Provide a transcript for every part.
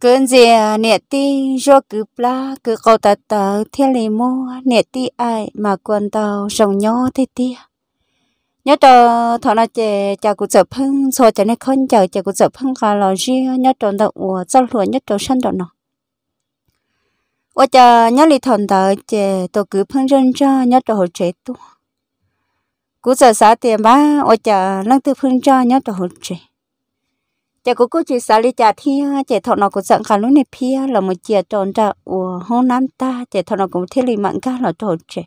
cứ gì nè ti do cứ pla cứ câu tờ tờ theo lì mua nè ti ai mà quần tàu sòng nhó thế tia nhớ tờ thọ là chè chả cụ chập hưng so chả nên con chả chả cụ chập hưng cả lò ri nhớ tờ đậu ủa rau lúa nhớ tờ săn đậu nọ ủa chả nhớ lì thọn tờ chè tờ cứ phăng dân cho nhớ tờ hồi chế tu cụ chả xả tiền ba ủa chả lăng tư hưng cho nhớ tờ hồi chế chả có cô chị xả lý chả thi chả thọ nó cũng sẵn khả lúc này pia là một chìa tròn ra ủa hôn năm ta chả thọ nó cũng thiết lý mạng ca là tròn trẻ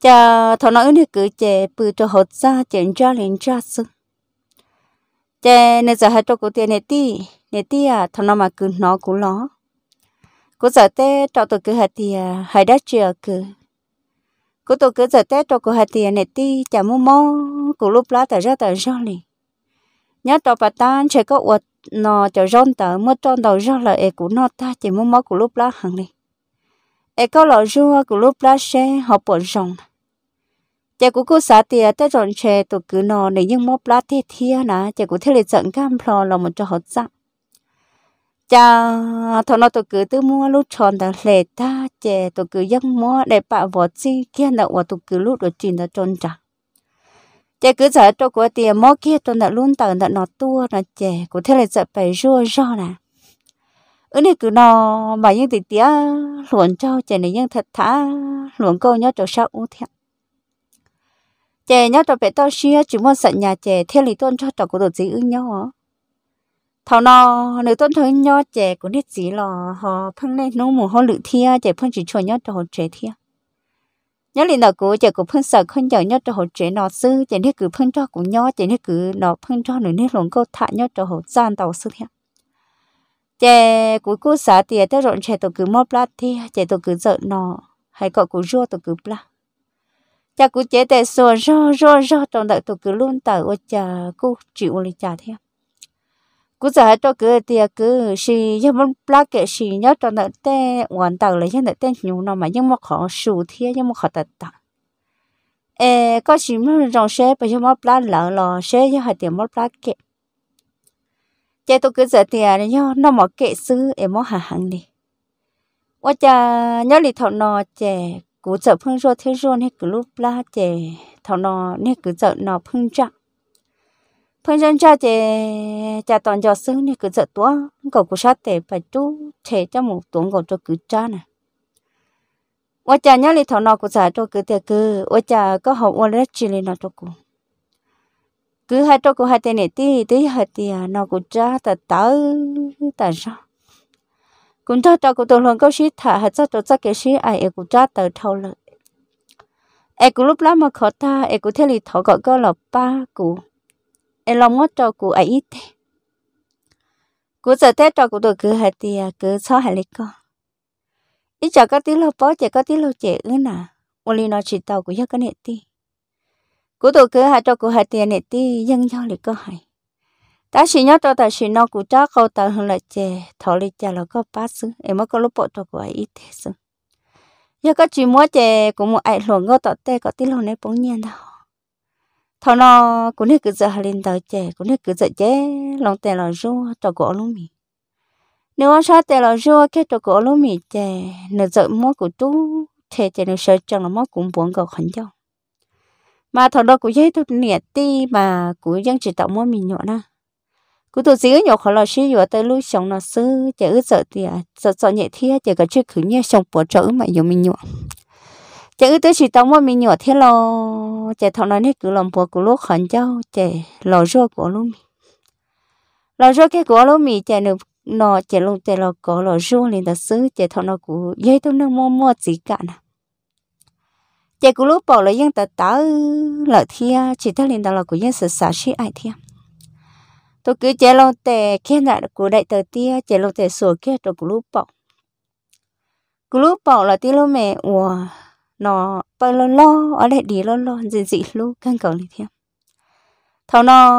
chả thọ nó ước này cứ chả bự cho hột ra chả ra lên ra sư chả nên giờ hai trò của tiền này ti này ti à thọ nó mà cứ nó cũng nó cô giờ tê trò tôi cứ hạt thì hai đã chìa cứ cô tôi cứ giờ tê trò cô hạt thì này ti chả mua mò cô lúc lá tại ra tại ra liền nhớ tàu bà ta sẽ có uất nó cho rong tờ mua tròn đầu rong là e của nó ta chỉ mua máu của lúc lá hàng đi e có lọ rua của lúc lá xe họ bỏ rong chè của cô xã tiệt tới rộn chè tụ cứ nó để nhưng mốt lá thế thia nà chè của thế lệ trận cam phò là một cho họ dặn cha thằng nó tụ cứ tư mua lúc tròn tờ lệ ta chè tụ cứ giấc mua để bạ vợ chi kia nợ và tụ cứ lúc rồi chìm nó tròn chẳng chị cứ giờ cho của tiền mó kia tôi đã luôn tờ đã nó tua là chị có thế là sợ phải rua ro nè ở đây cứ nó mà những tí tía luồn cho chị này nhưng thật thả luồn câu nhớ cho sao u thiệt chị nhớ cho phải tao xia chỉ muốn sợ nhà chị thế lý tôn cho cho của đồ gì ưng nhau thảo nó nếu tôn thấy nhau chị của biết gì là họ phân lên nó mù họ lự thia chị phân chỉ cho nhau cho họ trẻ thia nhớ liền đó cụ chỉ cụ phân sợ không giờ nhớ cho họ chuyện nó sư chỉ nên cứ phân cho cụ nhớ chỉ nên cứ nó phân cho nữa nên luôn cô thả nhớ cho họ gian đầu sư thiệt chỉ cụ cố sợ thì tới rộn chỉ tôi cứ móp lát thì chỉ tôi cứ giận nó hay cậu cứ rua tôi cứ plá cha cứ chế tè sùa rô rô rô trong đợi tôi cứ luôn tờ ô chà cô chịu lấy chà thiệt cú giờ cho cứ thì cứ xì cho muốn plug cái xì nhớ cho nó té hoàn tàu lấy cho nó té nhiều nó mà nhưng mà khó sủ thiệt nhưng mà khó tật tật ê có xì muốn rong xe bây giờ mất plug lỡ lò xe cho hai tiền mất plug cái chạy tôi cứ giờ thì nhớ nó mà kệ xứ em mất hàng hàng đi 我家鸟里头呢，这古早碰着天热，那个路不拉这头呢，那个早呢碰着。phần dân cha thì cha toàn cho sư này cứ giật tua cậu cũng sát thì phải chú thế cho một tuần cậu cho cứ cha nè ôi cha nhớ lấy thằng nó cũng giả cho cứ thế cứ ôi cha có học ôn rất chi lên nó cho cô cứ hai cho cô hai tên này tí tí hai tí nó cũng cha ta tớ ta sao cũng cho cho cô tôi luôn câu sĩ thả hai cho tôi chắc cái sĩ ai cũng cha tớ thâu lợi ai cũng lúc lắm mà khó ta ai cũng thế thì thọ gọi cơ là ba cũng em lòng ngó cho cụ ấy thế cụ sợ thế cho cụ tôi cứ hạt thì à, cứ cho hạt lấy con ít cho có tí lâu bó chè có tí lâu chè ư nà một ly nó chỉ tàu của giấc cái nệ ti cụ tôi cứ hạt cho cụ hạt tiền à, nệ ti dân nhau lấy con hay ta chỉ nhớ cho ta chỉ nó cụ cho câu ta hơn là chè thọ lấy chè là có bát xứ em mới có lúc bộ cho cụ ấy ít thế xứ giờ có chỉ mua chè cũng một ai luồng ngô tọt tê có tí lâu này bóng nhiên đâu thằng nó cũng nên cứ giờ hà lên tới chè cũng nên cứ giờ chè lòng tè là rô cho gỗ luôn mì nếu ăn sao tè là rô cái cho gỗ luôn mì chè nửa giờ mua của tú thế chè nửa sợ chẳng là mua cũng buồn gạo khẩn cho mà thằng đó cũng dễ thôi nhẹ ti mà cũng dân chỉ tạo mua mì nhọ na cứ tụt gì nhọ khó là xí vừa tới lúc sống nó sư chè ướt sợ thì sợ sợ nhẹ thiệt chè cả chiếc khử nhẹ sống bỏ trở mà dùng mì nhọ chả ư tới chỉ tông mà mình nhỏ thế lo chả thằng nói này cứ làm bùa của lúc khẩn cháu chả lò rô của lúc mình lò rô cái của lúc mình chả được nó chả lúc chả lò có lò rô lên ta xứ chả thằng nó của dây tông nó mua mua gì cả nè chả của lúc bảo là dân ta tớ lợi thia chỉ tao lên ta là của dân sợ sợ shi ai thia tôi cứ chả lo tè khi nào của đại tờ tia chả lo tè sổ kia rồi của lúc bỏ của lúc bỏ là tia lúc mẹ wow nó bơ lo lo ở đây đi lo lo gì gì lu căng cầu này theo thầu nó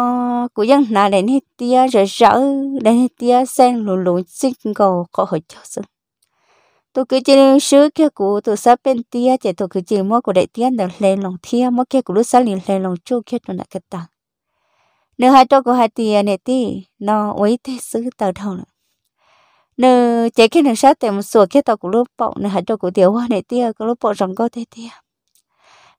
cũng dân là đến hết tia rồi rỡ đến hết tia sen lù lù xinh cầu có hồi cho sưng tôi cứ chơi sứ kia cụ tôi sắp bên tia chạy tôi cứ chơi mua của đại tia được lên lòng thia mua kia của lúc sáng liền lên lòng chu kia tôi đã cắt tặng nếu hai tôi của hai tia này thì nó ấy thế sứ tờ đầu nữa nơ chế cái nâng sát tèm sủa cái tàu của lớp bọ nè hạt cho của tiểu hoa nè tia có lớp bọ rồng câu tê tia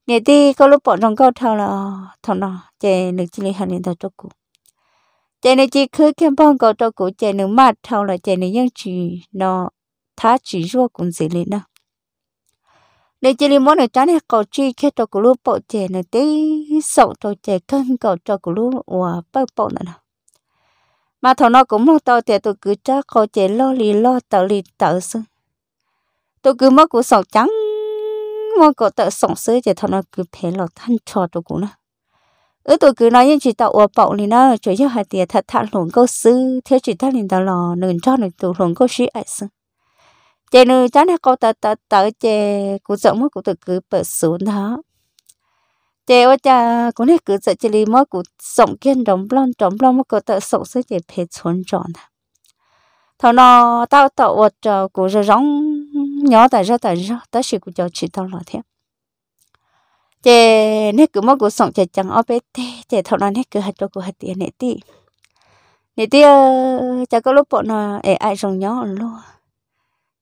nè ti có lớp bọ rồng câu thao là thao nọ chế nâng chỉ lấy hạt nè tàu cho cụ chế nè chỉ khứ kem bông câu cho cụ chế nâng mát thao là chế nè nhân chỉ nó thá chỉ rua cũng dễ lên nè nè chỉ lấy món này trái nè câu chi cái tàu của lớp bọ chế nè tí sậu tàu chế cân câu cho của lớp và bơ bọ nè mà thằng nó cũng không tao thì tôi cứ cho cô chế lo lì lo tự lì tự sư tôi cứ mất của sọc trắng mong cô tự sọc sư thì thằng nó cứ phải lo thanh trò tôi cũng nữa ứ tôi cứ nói như chị tao ủa bảo lì nó chủ yếu hai tiền thật thật luôn câu sư theo chị ta liền tao lo nên cho nên tôi luôn câu sĩ ấy sư chế nữa chắc là cô tự tự tự chế cũng giống mất cũng tự cứ bớt xuống đó chế ô cha cũng hết cứ sợ chỉ lý cô sống kiên đóng lon đóng lon mà cô tự sống sẽ phải phê trốn tròn thằng nó tao tao ô cha cụ rồi rong nhỏ tại ra tại ra tất sự cô cho chỉ tao lo thế chế này cứ mà cô sống chế chẳng ở bên thế chế thằng nó này cứ hết cho cụ hết tiền hết tí nè tia ờ, cha có lúc bọn nó ế ai rong nhỏ luôn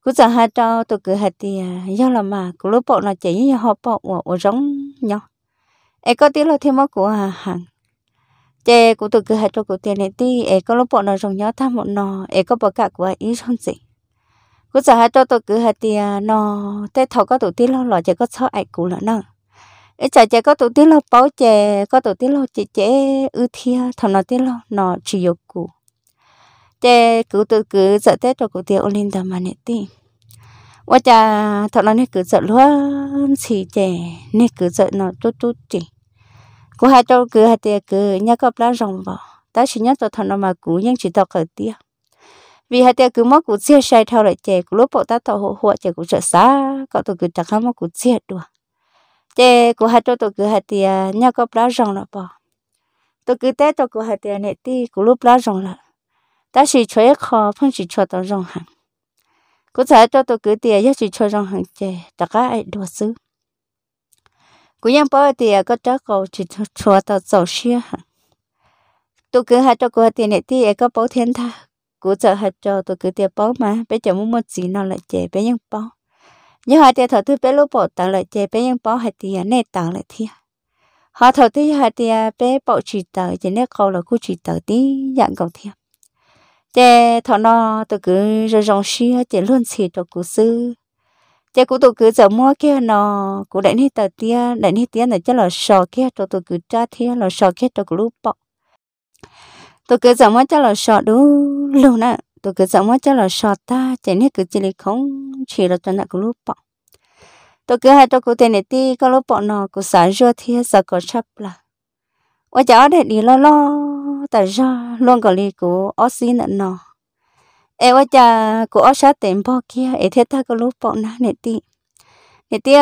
cứ giờ hai trâu tôi cứ hết tiền do là mà cứ lúc bọn nó chỉ họ bọn ở rong nhỏ e có tiếng lo thêm mất của hà hằng, chè của tôi cứ hết cho cụ tiền này ti e có lúc bọn nó rồng nhớ tham bọn nó e có bỏ cả của ý không gì cứ sợ hết cho tôi cứ hết tiền à, nó thế thọ có tụ tí lo lọ chè có sợ ai cụ là năng ít chả chè có tụ tí lo báo chè có tụ tí lo chè chè ư thia thằng nó tí lo nó chỉ yêu cụ chè cụ tôi cứ sợ thế cho cụ tiền olin đam mà này ti ว่าจะทอดเราเนี่ยคือเจอล้วนสีแจเนี่ยคือเจอเนาะจุ๊จุ๊จี cô hai cháu cứ hai tiệt cứ nhắc có lá rồng bỏ ta chỉ nhắc cho thằng nó mà cú nhưng chỉ tao cởi tiệt vì hai tiệt cứ mắc cú chia sai thao lại chè cú lúc bộ ta tao hộ hộ chè cú sợ xa cậu tôi cứ chắc không mắc cú chia được, chè cú hai cháu tôi cứ hai tiệt nhắc gặp lá rồng là bỏ tôi cứ té tôi cứ hai tiệt này ti cú lúc lá rồng là ta chỉ chơi khó không chỉ cho tao rồng hàng cú sợ cho tôi cứ nhất chỉ cho rồng hàng chè tất cả ai đùa xứ cú nhân bỏ thì có trắc cầu chỉ cho tao dầu xia tôi cứ hai cho cô tiền này thì có bảo thiên tha cú giờ hai cho tôi cứ tiền bảo mà bây giờ muốn một gì nó lại chế bây nhân bảo nhưng hai tiền thầu thứ bé lúc bỏ tao lại chế bây nhân bảo hai tiền này tao lại thiên họ thầu thứ hai tiền bé bảo chỉ tờ chỉ nét câu là cú chỉ tờ tí dạng cầu thiên chế thầu nó tôi cứ rồi rong xia chỉ luôn xì cho cú sư chế cụ tụ cứ giờ mua kia nó cụ đại hết tờ tia đại hết tia này chắc là sò kia tôi tôi cứ cha thia là sò kia tôi cứ lúp bọ tôi cứ giờ mua chắc là sò đủ luôn nè tôi cứ giờ mua chắc là sò ta chạy hết cứ chỉ là không chỉ là cho nè cứ lúp bọ tôi cứ hai tôi cứ tiền này ti có lúp bọ nó cứ sáng rửa thế giờ có chấp là ôi cháu để đi lo lo tại ra luôn có lý cụ oxy nữa nó เอว่าจะกูเอาชาเต็มพอเกียเอเทตาก็รู้ปอกนะเนี่ยตีเนี่ยตี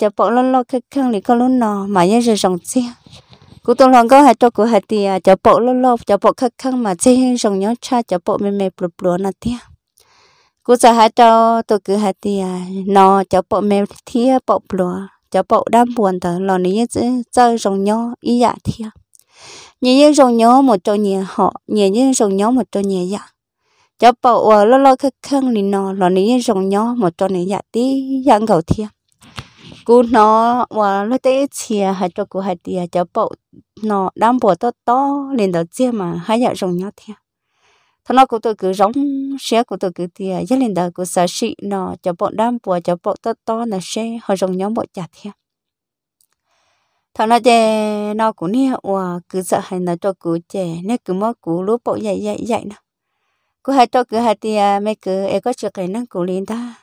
จะปอกล้นล้อเครื่องหรือก็ล้นนอหมายยังจะส่งเสียกูต้องลองก็หาตัวกูหาเตียจะปอกล้นล้อจะปอกเครื่องมาเจียส่งย้อนชาจะปอกเมเมปลุบปลัวนะเตียกูจะหาตัวตัวกูหาเตียนอจะปอกเมเทียปอกปลัวจะปอกด้ามปวนแต่หล่อนี้จะเจอส่งย้อนอีหยาเทียเนี่ยยังส่งย้อนหมดตัวเนี่ยเหาะเนี่ยยังส่งย้อนหมดตัวเนี่ยหยา cho bảo lo lo khắc khăn thì nó nó ní rồng nhỏ một cho này dạ tí dạng gầu thiệt cú nó và nó tế chia hai cho cú hai tia cho bảo nó đam bỏ to to lên đầu chia mà hai dạ rồng nhỏ thiệt thằng nó của tôi cứ rống xe của tôi cứ tia dắt lên đầu cú sợ sĩ nó cho bọn đam bỏ cho bọn to to là xe họ rồng nhỏ bọn chặt thiệt thằng nó chè nó cũng nè và cứ sợ hay nó cho cú chè nè cứ mất cú lúa bộ dạy dạy dạy nào cô hai tôi cứ hai tia mẹ cứ em có chuyện cái năng của linh ta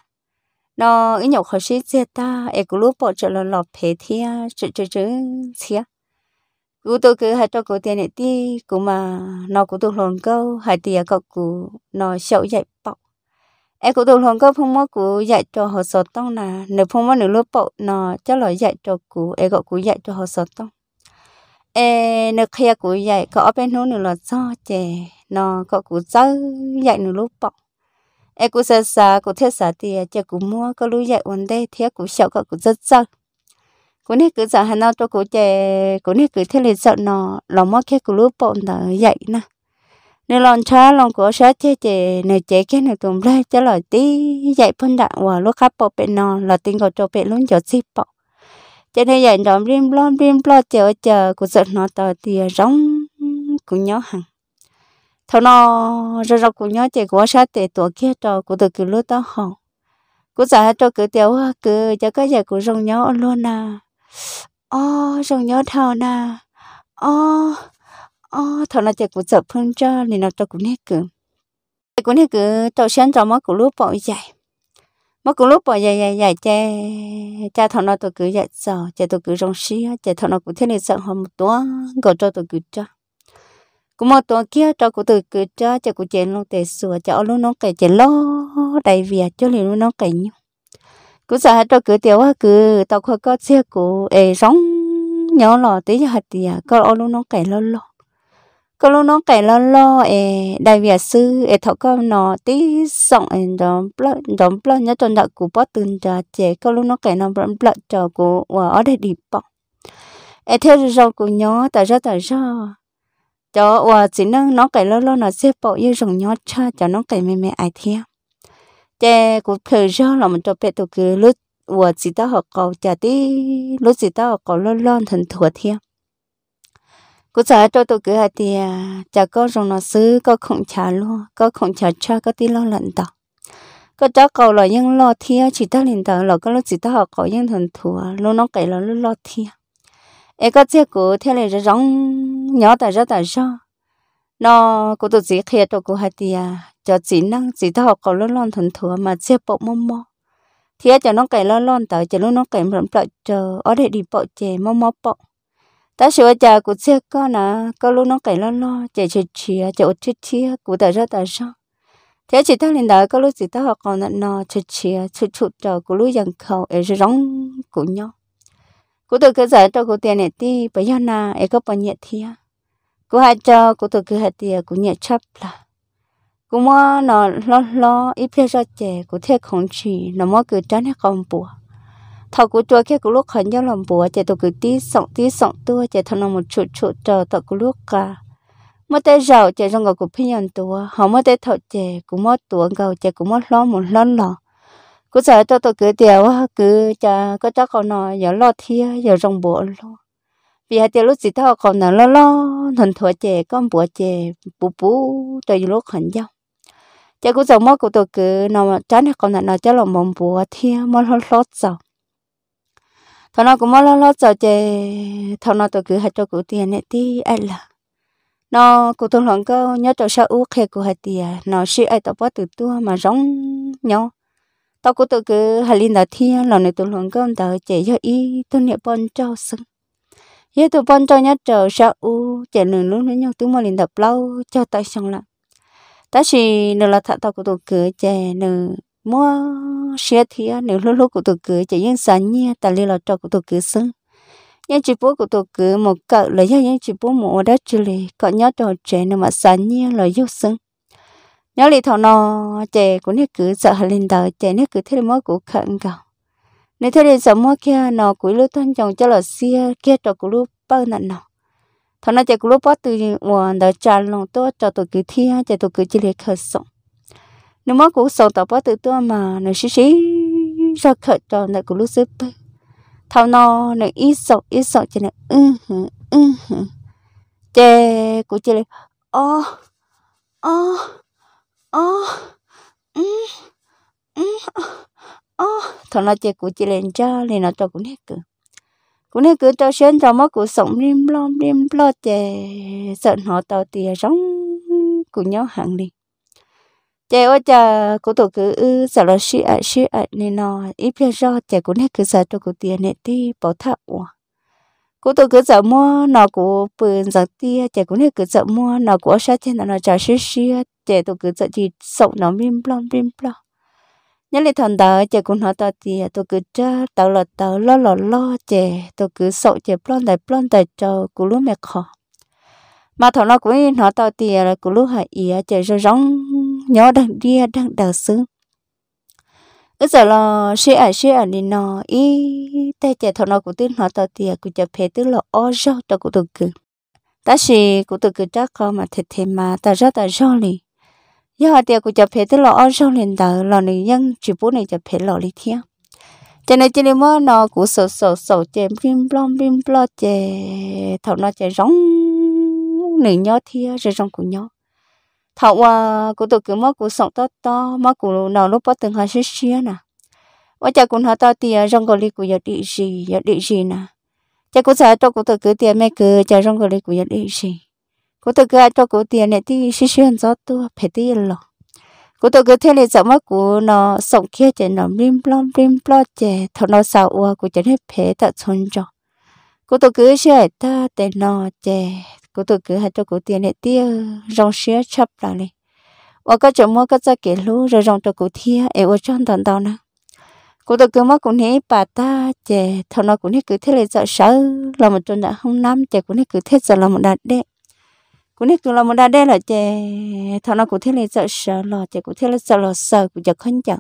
nó ít nhậu khó xí chết ta em cứ lúc bỏ cho nó lọp phê thia chơi chơi, chữ thia cô tôi cứ hai tôi cứ tiền này ti cô mà nó cú tôi lòng câu hai à, cậu cú nó sẹo dạy bọc em cú tôi lòng câu phong mất cú dạy cho họ sợ tông là nửa phong mất nửa lúc bỏ nó chắc là dạy cho cú em cậu cú dạy cho họ sợ tông em nửa kia cú dạy cậu bên hố nửa lọt do chè nó có cú dâu dạy nó lúc bọc em cũng sợ sợ cũng thiết sợ thì chờ cũng mua có lúc dạy ổn đây thiết cũng sợ có cũng rất sợ cũng nên cứ sợ hà nó cho cũng chè cũng nên cứ thiết lên sợ nó lo mất cái cũng lúc bọn nó dạy nè nên lòng cha lòng của sợ chè chè này chè cái này tụm lên cho lời tí dạy phân đạn và lúc khắp bỏ bên nó là tin gọi cho bên luôn cho xịp bỏ cho nên dạy nó rim lo rim lo chờ chờ cũng sợ nó tờ thì rong cũng nhớ hàng thằng nó rồi rồi cũng nhớ chị của sát để tổ kia cho của tôi cứ lúa đó hỏng của giả cho cứ tiêu cứ cho cái gì của rong nhớ luôn à ô rong nhớ thao nà, ô ô thằng nó chị của sợ phương cho nên nó cho cũng nét cứ chị cũng nét cứ cho sáng cho mắt của lúa bỏ dài mắt của lúa bỏ dài dài dài che cha thằng nó tôi cứ dạy sợ cha tôi cứ rong xí cha thằng nó cũng thế này sợ họ một tuần gọi cho tôi cứ cho cũng một tuần kia cho cụ từ cứ cho cho cụ chén luôn tè sửa cho luôn nó cái chén lo đầy việc cho liền luôn nó cái nhau cứ sợ cho cứ tiêu quá cứ tao khó có xe cụ ê sống nhỏ lò tí hạt thì có ô luôn nó cái lo lo có luôn nó cái lo lo ê đại việt sư ê thọ có nó tí sống ê đó plot đó plot nhớ cho đặc cụ bắt từng trà chè có luôn nó cái nó plot plot cho cụ ở đây đi bọc ê thế rồi cụ nhớ tại sao tại sao cho và chỉ nâng nó cái lâu lâu nó xếp bộ yêu rồng nhỏ cha cho nó cái mẹ mẹ ai theo chè cũng thử do là mình cho bé tụ cứ lúc và chỉ tao học câu chả đi lúc chỉ tao học câu lâu lâu thành thua theo cũng sợ cho tụ cứ hai thì à, chả có rồng nó xứ có không trả luôn có không trả cha, có tí lo lận đó, có cháu câu là nhưng lo thia chỉ ta liền tờ là có lúc chỉ ta học câu nhưng thành thua à, luôn nó cái là lúc lo thia em có chơi cố theo này rất rong nhỏ tại ra tại sao nó cô tôi chỉ khi tôi cô hai tia cho chỉ năng chỉ thao có lớn lớn thuần thừa mà xếp bộ mông mông thì cho nó cái lớn lớn tới cho nó cái rộng rộng chờ ở đây đi bộ chè mông mông bộ ta sửa cha của xe có nà có lúc nó cái lo lo chè chè chè chè chè chè của tại ra tại sao thế chỉ ta lên đời có lúc chỉ ta học còn chè chè chè chè chè chè của lúc dần khẩu ấy rong của nhau cô tôi cứ giờ cho cô tiền này ti bây giờ na ấy có bao nhiêu thia cô hai cho cô tôi cứ hai tiền cô nhẹ chấp là cô mua nó lo lo ít phía cho trẻ cô thiệt không chỉ nó mua cứ tránh hết không bùa thọ cô cho khi cô lúc khẩn nhau làm bùa trẻ tôi cứ tí sọng tí sọng tua trẻ thằng nó một chút chút chờ tao cứ lúc cả mất tay rầu trẻ trong người cú phi nhân tua họ mất tay thọ trẻ cô mất tuồng gầu trẻ cô mất lo một lo lò cứ sợ cho tôi cứ điều cứ cha có cháu còn nói giờ lo thia giờ rong bộ lo vì hai tiêu lúc gì thao còn nó lo lo thần thuở chè con bùa chè bù bù tôi lúc hẳn nhau cha cứ giống mất của tôi cứ nó chán này còn nó cháu lòng mong bùa thia mất lo lo sao thằng nó cũng mất lo lo sao chè thằng nó tôi cứ hai cho cụ tiền này tí ai là nó cụ tôi lòng câu nhớ cho sao u khe của hai tiền nó sẽ ai tập bắt từ tua mà rong nhau tao cũng tự cứ hà linh đã thi lần này tụi luôn cơm tao chạy cho ý tôi niệm bọn cho sưng giờ tôi bọn cho nhất trở sợ u chạy nửa lúc nữa nhau tụi mà linh đập lâu cho tao xong lại, ta chỉ nửa là thằng tao cũng tự cứ chạy nửa mua xe thì nửa lúc lúc cũng tự cứ chạy yên sáng nha ta liên là cho cũng tự cứ sưng nhưng chỉ bố của tôi cứ một cậu là do những chỉ bố một đã chơi lì cậu nhớ trò trẻ nào mà sáng nhiên là yêu sưng nhớ lì thầu nó chè cũng hết cứ sợ lên tờ chè hết cứ thế mới của khẩn cầu nếu thế thì sợ mua kia nó cuối lúc thân chồng cho là xia kia cho cũng lúc bao nặng nó thằng nó chè cũng lúc bắt từ nguồn đời trả lòng tôi cho tôi cứ thi chè tôi cứ chỉ lấy khởi sống nếu mới cũng sống tao bắt từ tôi mà nó xí xí ra khởi cho nó cũng lúc xếp tới thằng nó nó ít sợ ít sợ cho nó ừ hử ừ hử chè cũng chỉ lấy ô ô ô ừ ừ ô thằng nó chơi cũng chỉ lên cho nên nó cho cũng hết cứ cũng hết cứ cho xem cho mất cũng sống rim lo rim lo chơi sợ họ tàu tiền rong cũng nhau hàng đi chơi ôi chờ cũng tổ cứ ư sợ là xí ạ xí ạ nên nó ít biết do chơi cũng hết cứ sợ cho cũng tiền hết đi bảo ủa cô tôi cứ sợ mua nó của bươn giờ tia trẻ cũng này cứ sợ mua nó của sao trên nó chả xí xí trẻ tôi cứ sợ chỉ sậu nó bim bong bim bong, nhớ lại thằng đó trẻ cũng nói tao thì tôi cứ chờ tao lo tao lo lo lo trẻ tôi cứ sậu trẻ blom đại blom đại cho cô lúc mẹ khó mà thằng nó cũng nói tao thì là cô lúc hả ý trẻ rồi rong nhỏ đang đi đang đào xương bây giờ là xe ở xe ở nên nó ý tay chạy thằng nó cũng tin nó tao tiền cũng chạy phê tức là ô cho cũng được cứ ta xì cũng được cứ chắc không mà thiệt thiệt mà ta rất ta rau liền giờ họ tiệt cũng chạy phê tức là ô rau liền tao lò này nhân chỉ bố này chạy phê lò đi theo cho nên cho nên mà nó cũng sầu sầu sầu chém bim blom bim blo chè thằng nó chè rong nỉ nhó thia rồi rong cũng nhó thọ à của tụ cứ mất của sống to to mất của nào lúc bắt từng hai xí xí nè và cha cũng họ to thì trong à, cái lý của giờ đi gì giờ đi gì nè cha cũng sợ cho của tụ cứ tiền mẹ cứ cha trong cái lý của giờ đi gì cụ tụ cứ cho cụ tiền này thì xí xí hơn gió tua phải tiền lọ cụ tụ cứ thế này sợ mất của nó sống kia chỉ nó lim lom lim lo chạy thọ nó sợ qua cụ chạy hết phải tận xuân cho cụ tụ cứ chơi ta để nó chạy cô tôi cứ hai cho cô tiền hệ tia rong xía chập là này và các chỗ mua các gia kể lú rồi rong cho cô thia ấy ở trong tận tàu nè cô tôi cứ mất cũng hết bà ta trẻ, thằng nó cũng hết cứ thế là sợ sợ là một tuần đã không nắm trẻ cũng hết cứ thế giờ là một đạt đế cũng hết cứ là một đạt đế là trẻ, thằng nó cũng thế là sợ sợ là trẻ cũng thế là sợ là sợ cũng giờ không chẳng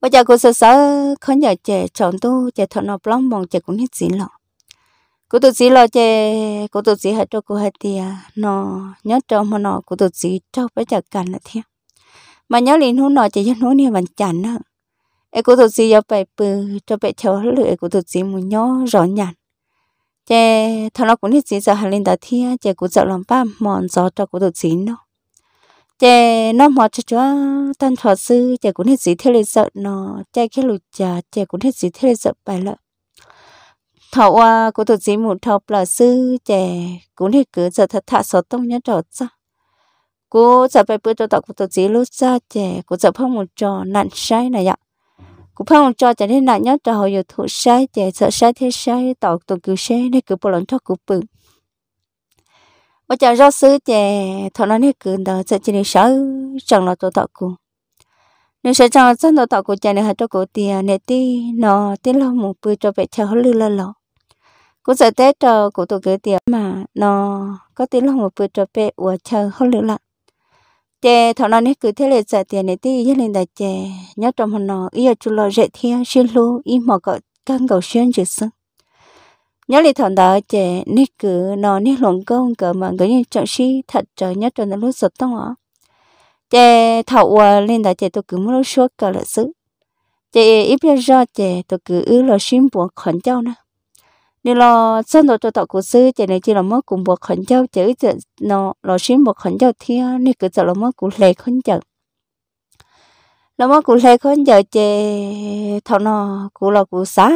bây giờ cô sợ sợ không giờ trẻ chọn tu trẻ thằng nó plong mong trẻ cũng hết gì lọ cô tôi chỉ lo chè cô tôi chỉ hãy cho cô hãy thì à, nó nhớ cho mà nó cô tôi chỉ cho phải chặt cành là thế mà nhớ liền hôn nó chỉ nhớ nó này vẫn chảnh nữa em cô tôi chỉ cho bài bự cho bài cháu lựa cô tôi chỉ muốn nhớ rõ nhàn chè thằng nó cũng hết chỉ giờ hãy lên đã thế chè cũng sợ làm ba mòn gió cho cô tôi chỉ nó chè nó mò cho cho tan thọ sư chè cũng hết sĩ thế lên sợ nó chè cái lụt chà chè cũng hết sĩ thế lên sợ phải lợi thọ qua của tổ chức một thọ là sư trẻ cũng hết cứ giờ thật thà số tông nhớ trọt ra cô giờ phải bữa cho tao của tổ chức lúc ra trẻ cô giờ phong một trò nặn sai này ạ cô phong một trò trẻ nên nặn nhớ trò hồi giờ thụ sai trẻ sợ sai thế sai tao tổ cứu sai nên cứ bỏ lỏng cho cô bự bây giờ do sư trẻ thọ nó nên cứ đó sẽ chỉ nên sợ chẳng là tụi tao cô nếu sẽ chẳng là tụi tao cô trẻ này hạt cho cổ tiền nên tí nó tí lo một bữa cho về cháu lư lơ lỏng cú giờ tết trò cụ tụ kế tiền mà nó có tiếng lòng một bữa trò bê của chờ không lựa lắm chè thọ nó nè cứ thế là giờ tiền này tí nhất lên đại chè nhớ trong hòn nó ý chú lo rệt thia xin lu ý mò cọ căng cầu xuyên chữ sưng nhớ lên thằng đó chè nè cứ nó nè lòng công cỡ mà người như trọng sĩ thật trời nhớ trong nó lúc sập tông ó chè thọ lên đại chè tôi cứ muốn lúc suốt cỡ là sứ chè ít biết rõ chè tôi cứ ứ lo xin buồn khẩn cháu nữa nên là dân đồ cho tàu của sư chỉ nên chỉ là mất cùng buộc khẩn châu chữ chữ nó là xin một khẩn châu thì nên cứ chữ là mất của lệ khẩn châu là mất của lệ khẩn châu chỉ thằng nó cũng là của xã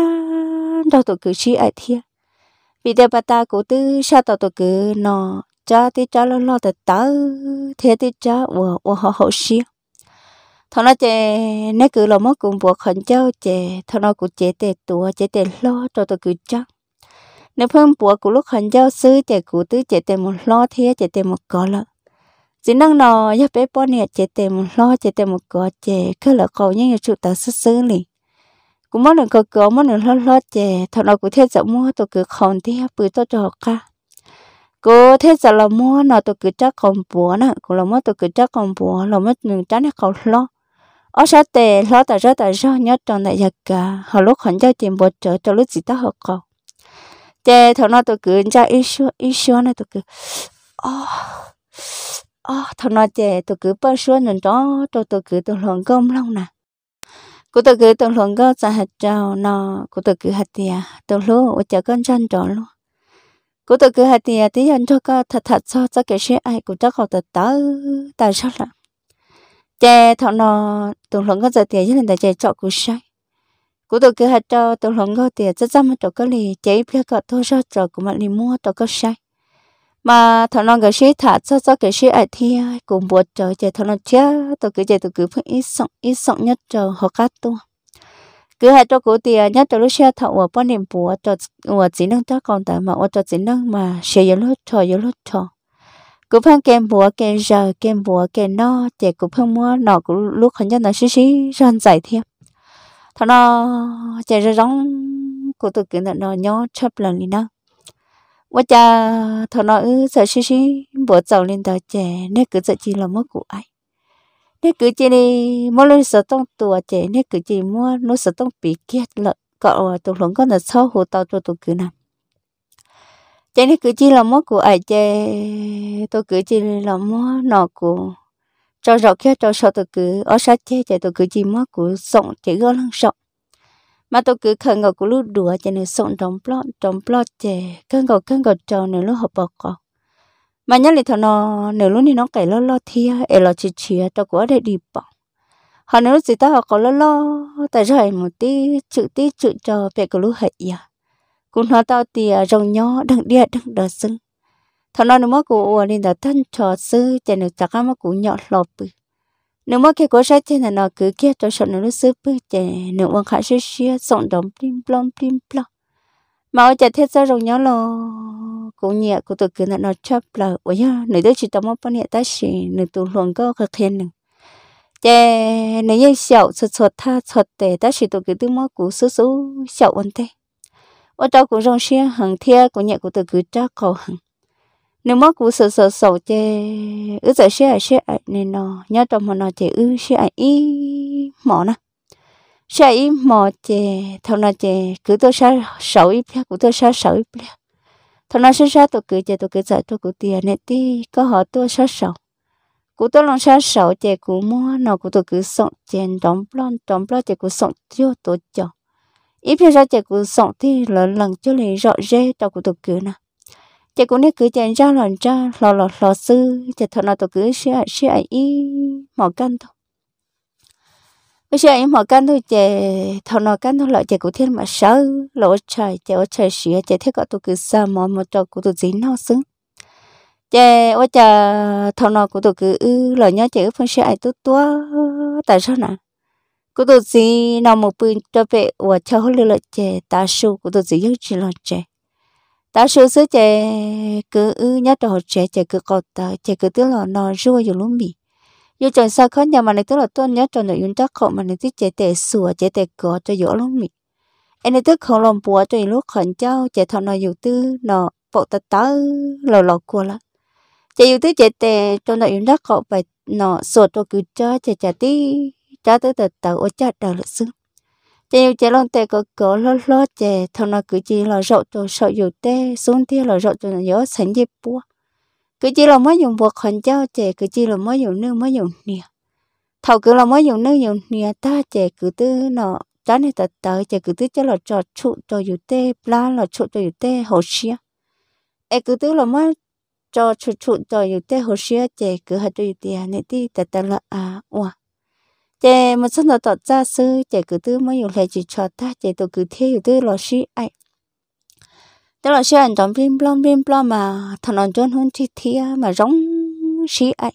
đâu tôi cứ chi ai thì vì thế bà ta của tư sao tàu tụi cứ nó cha thì cha lo lo từ tớ thế thì cha và và họ hậu xí thằng nó chè nó cứ là mất cùng buộc khẩn châu chè thằng nó cũng chế để tuổi chế để lo cho tụi cứ chắc nếu phương bùa của lúc hẳn giao sư chạy cụ tứ chạy tề một lo thế chạy tề một cỏ lợ chỉ năng nò ya bé bò nè chạy tề một lo chạy tề một cỏ chạy cứ là cầu như chủ tàu sư sư lì cũng mất được cỏ cỏ mất được lo lo chạy thằng nào cũng thế dạo mua tổ cứ khòn thế bự tổ cho cả cô thế giờ là mua nò tổ cứ chắc còn bùa nè cô là mua tổ cứ chắc còn bùa là mất đừng chắc nó cầu lo ở sao tệ lo tại sao tại sao nhớ trong đại giặc cả họ lúc hẳn giao tiền bột trợ cho lúc gì đó họ cầu 这头那都给人家一说一说那都给，哦哦，头那这都给不说人家都都给都乱讲弄呢。cô ta cứ tông oh, oh, lòng có tại hạt trâu nó cô ta cứ hạt tia tông lúa ở chợ con chân tròn luôn cô ta cứ hạt tia tí anh cho có thật thật so cho cái xe ai cũng chắc họ thật tớ tại sao lắm chè thọ nó tông lồng có ra tia chứ là tại chè chọn cú sai cú tôi cứ hết cho tôi lòng gọi tiền rất rất mà tôi lì chế biết có tôi rất cho cũng mà lì mua tôi có sai mà thằng non cái sĩ thả cho cho cái sĩ ai thi cũng buộc cho chế thằng non chết tôi cứ chế tôi cứ phải ít sống ít sống nhất cho họ cắt tôi cứ hai cho cụ tiền nhất cho lúc xe thọ ở bên niệm bùa cho ở chỉ năng cho còn tại mà ở cho chỉ năng mà xe yếu lúc thọ yếu lúc thọ cứ phân kem bùa kem giờ kem bùa kem no chỉ cứ phân mua nọ cứ lúc hắn nhất là xí xí ran giải thiệp thằng nó chạy ra rong của tôi kiến thằng nó nhó chớp lần đi nó và cha thằng nó sợ xí xí bỏ chồng lên tàu trẻ nên cứ sợ chỉ là mất của ai nên cứ chỉ đi mỗi lần sợ tông tua trẻ nên cứ chỉ mua nó sợ tông bị kẹt lợn cọ tôi lớn con là sau hồ tàu cho tôi cứ nào chạy nên cứ chỉ là mất của ai trẻ tôi cứ chỉ là mất nó của cho rọ kia cho sợ tôi cứ ở sát chết chạy tôi cứ chỉ mắc của sống chỉ gỡ lăng sợ mà tôi cứ khẩn ngọc của lúc đùa cho nên sống trong plot trong plot chạy cơn ngọc cơn ngọc cho nên lúc hợp bọc còn mà nhắc lại thằng nó nếu lúc này nó cày lo lo thia e lo chỉ chia cho của để đi bỏ họ nếu gì ta họ có lo lo tại rồi một tí chữ tí chữ cho về của lúc hệ ya cũng nói tao tìa rồng nhó đừng đi đừng đờ sưng thằng nó nó mà của ủa nên đã thân trò sư chạy nó chắc mà cũng nhỏ lọp bự nếu mà cái cố sách thì nó cứ kia cho sợ nó sư bự chạy nếu mà khá sư xia sống đóng plim plom plim plom mà ở chợ thế sao rồi nhớ lo cũng nhẹ của tụi cứ nó chấp là Ôi nhá nữ đứa chỉ tâm mất bao nhẹ ta chỉ nữ tụi luồng cơ khá khen nữa chạy nữ như sẹo sụt sụt tha sụt tệ ta chỉ tụi cứ tự mất của sư sư sẹo vấn đề. ở đâu cũng rong xia hàng thia cũng nhẹ của tự cứ trắc cầu hàng nếu mà cú sợ sợ sầu chê ứ sợ xe xe nên nó nhớ trong mà nó chê ứ xe ý mỏ nè xe ý mỏ chê thằng nó chê cứ tôi sa sầu ý pia cứ tôi sa sầu ý pia thằng nó sa sa tôi cứ chê tôi cứ giải tôi cứ tiền nè tí có họ tôi sa sầu cứ tôi lòng sa sầu chê cú mua nó cứ tôi cứ sợ chê đóng plon đóng plon chê cú sợ chưa tôi cho ý pia ra chê cú sợ thì lần lần cho lấy rõ rệt tao cứ tôi cứ nè chị cũng nên cứ chạy ra lòn ra lò lò lò sư chị thôi nó tôi cứ sửa sửa ý mỏ căn thôi bây giờ em mỏ căn thôi chị thôi nó căn thôi lại chị cũng thiên mà sợ lỗ trời chị ở trời sửa chị thấy gọi tôi cứ sợ mọi một trò của tôi dính nó xứng chị ở chờ thôi nó của tôi cứ lỡ nhớ chị phân sửa ai tốt tua tại sao nè của tôi gì nó một bên cho về và cho hơi lợi chị ta su của tôi gì nhất chỉ là chị ta sư sư chè cứ nhất đồ chè chè cứ cột ta chè cứ tức là nó rua dù lúc mì dù chọn sao khó nhà mà này tức là tôi nhớ chọn nội dung tác khổ mà này tức chè tè sủa chè tè cỏ cho dỗ lúc mì em này tức không lòng bùa cho lúc khẩn trao chè thọ nó dù tư nó bộ ta tớ lò lò cua lắm chè dù tư chè tè cho nội dung tác khổ phải nó sủa cho cứ cho chè chè tí cha tới tờ tờ ô cha đời lịch sử chị yêu chị lon tê có cỡ lót lót chị thằng nào cứ chị là rộ cho sợ dù tê xuống tê là rộ cho nhớ sẵn dịp bua cứ chị là mới dùng vật hành trao chị cứ chị là mới dùng nước mới dùng nia thầu cứ là mới dùng nước dùng nia ta chị cứ tư nọ trái này tật tớ chị cứ tư cho là trò trụ cho dù tê la là trụ cho dù tê hồ xia e cứ tư là mới cho trụ trụ cho dù tê hồ xia chị cứ hạt cho dù tê này tí tật tật là à wow chị mà xong nó tỏ ra sư chị cứ tư mới dùng lại chỉ cho ta chị tôi cứ thế tư lo sĩ ai tức là sẽ anh trong blim blom blim blom mà thằng nào chôn hôn chi thia mà rong sĩ ai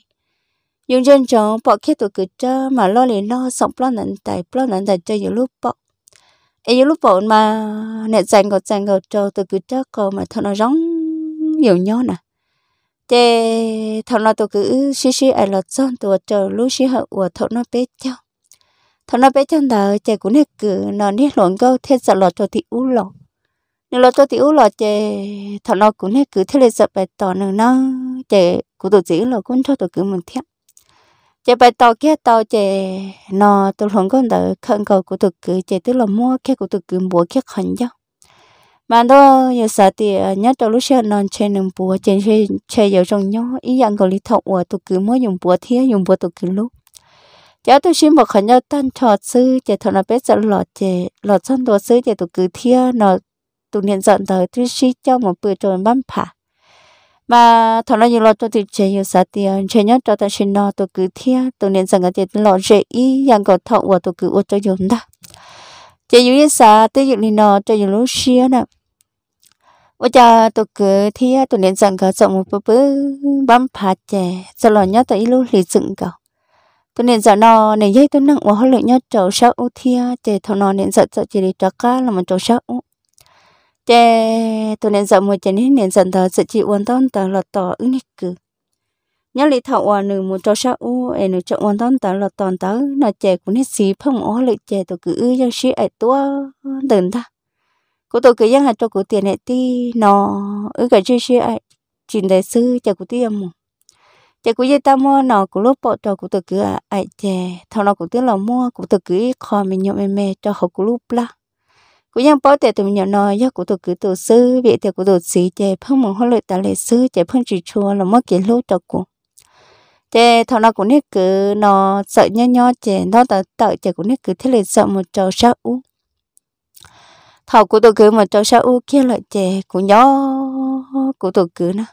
dùng chân chồng bỏ khi tôi cứ cho mà lo liền lo sống lo nặng tại lo nặng tại cho nhiều lúc bỏ ấy lúc bỏ mà nè dành còn dành còn cho tôi cứ cho còn mà thằng nào rong nhiều nhau nè thế thằng nó tôi cứ xí xí ở lọt son tôi chờ lúc xí hậu của thằng nó bé cho thằng nó bé cho đó thế cũng hết cứ nó nét lộn câu thế giờ lọt tôi thì u lọt nếu lọt tôi thì u lọt thế thằng nó cũng hết cứ thế là giờ bài tỏ nữa nó thế cũng tôi chỉ là cũng cho tôi cứ mình theo chế bài tỏ kia tỏ chế nó tôi không câu đỡ khẩn cầu của tôi cứ chế tức là mua kia của tôi cứ mua kia khẩn nhau mà đó giờ sợ thì nhớ trong lúc xưa non chơi nằm bùa chơi chơi chơi giờ trong nhó ý dạng còn lý thọ của tôi cứ mới dùng bùa thế dùng bùa tôi cứ lúc giờ tôi xin một khẩn nhau tan trò sư chỉ thằng là biết sợ lọt chỉ lọt xong tôi sư chỉ tôi cứ thế nó tôi niệm giận tới tôi xin cho một bữa tròn băm phả mà thằng là nhiều lọt tôi thì chơi giờ sợ thì chơi nhớ cho tôi xin nó tôi cứ thế tôi niệm giận cái tiền lọt dễ ý dạng còn thọ của tôi cứ ô cho dùng đó chỉ dùng cái sợ tôi dùng nó cho dùng lúc xưa nè bây giờ tôi cứ thi tôi nên rằng cả rộng một bữa bấm phá chè sau lo nhớ tới lúc lì dựng cả tôi nên giờ nó nên dây tôi nặng quá lượng nhớ trầu sao ô thi chè thầu nó nên giờ giờ chỉ để trắc cá là một chỗ sao chè tôi nên giờ một chè nên nên dần thở sự chỉ uốn tông tờ lọt tỏ ứng nít cứ nhớ lì thầu à nửa một chỗ sao em nửa chỗ uốn tông tờ lọt toàn tớ là chè cũng nít xí phong ó lượng chè tôi cứ ư cho sĩ ấy tua đừng ta cô tôi cứ giang hạt cho cô tiền này ti nó ở cái chi chi ai chín đại sư chả cô tiền mà chả cô dây ta mua nó cô lúc bỏ cho cô tôi cứ à, ai chè thằng nó cô tiền là mua cô tôi cứ kho mình nhậu mềm mềm cho học cô lúc la cô giang bỏ tiền tụi mình nhậu nó do cô tôi cứ tổ sư bị thì cô tổ sĩ chè phong mừng hoa lợi ta lệ sư chè phong chỉ chùa là mất kiến lúc cho cô chè thằng nó cũng nét cứ nó sợ nhó nhó chè nó tớ tớ chè cũng nét cứ thế lệ sợ một trò sao u thảo của tôi cứ mà cháu sao u kia lại trẻ của nhỏ của tôi cứ nè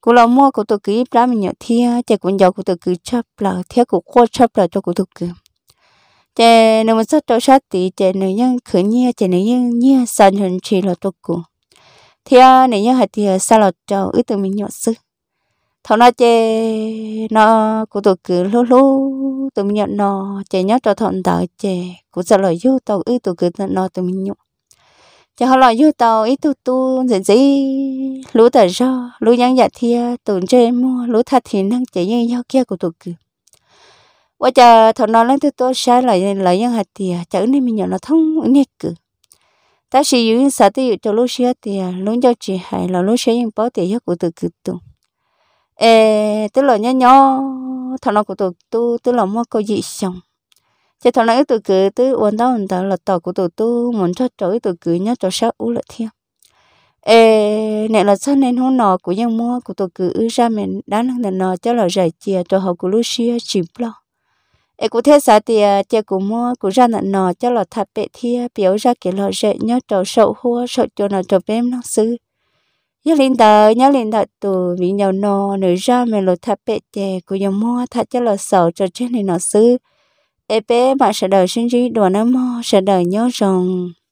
của lòng mua của tôi cứ ít lắm mình nhỏ thia trẻ của nhỏ của tôi cứ chấp là thia của cô chấp là cho của tôi cứ trẻ nếu mà sao cháu sao thì trẻ nếu như khử nhia trẻ nếu như nhia sanh hơn chỉ là tôi cứ thia nếu như hạt thia sao là cháu ít từ mình nhỏ sư thảo nó trẻ nó của tôi cứ lố lố từ mình nhận nó trẻ nhớ cho thọn đào trẻ của sao là yêu tao ít từ cứ nó từ mình nhỏ cho họ lo vô tàu ít tu tu dễ dĩ lũ tờ do lũ nhân dạ thia tổn trên mua lũ thật thì năng chỉ như nhau kia của tụi cử và chờ thằng nó lên từ tôi sai lại lại nhân hạt thì chợ nên mình nhận nó thông ứng nhẹ cử ta sử dụng sợ tiêu cho lũ xe thì lũ cho chị hay là lũ xe nhân bảo thì hết của tụi cử tụ ê tức là nhớ nhớ thằng nó của tụi tu tức là mua câu gì xong chỉ thằng này tụi cứ tứ uốn đó uốn đó là tàu của tụi tôi muốn cho chỗ tụi cứ nhớ cho sao u lại theo ê nè là sao nên hôn nọ của dân mua của tụi cứ ra mình đã năng là nọ cho là giải chia cho họ của Lucia chìm lo ê của thế sao thì à, chơi của mua của ra là nọ cho là thập bệ thia biểu ra cái lọ rễ nhớ cho sậu hoa sậu cho nó cho em nó sư nhớ lên tờ nhớ lên tờ tụ vì nhau nọ nữa ra mình là thập bệ chè của dân mua thật cho là sợ cho trên này nó sư ép bé bà sẽ đời sinh ri đồ nó mò sẽ đời nhớ rồng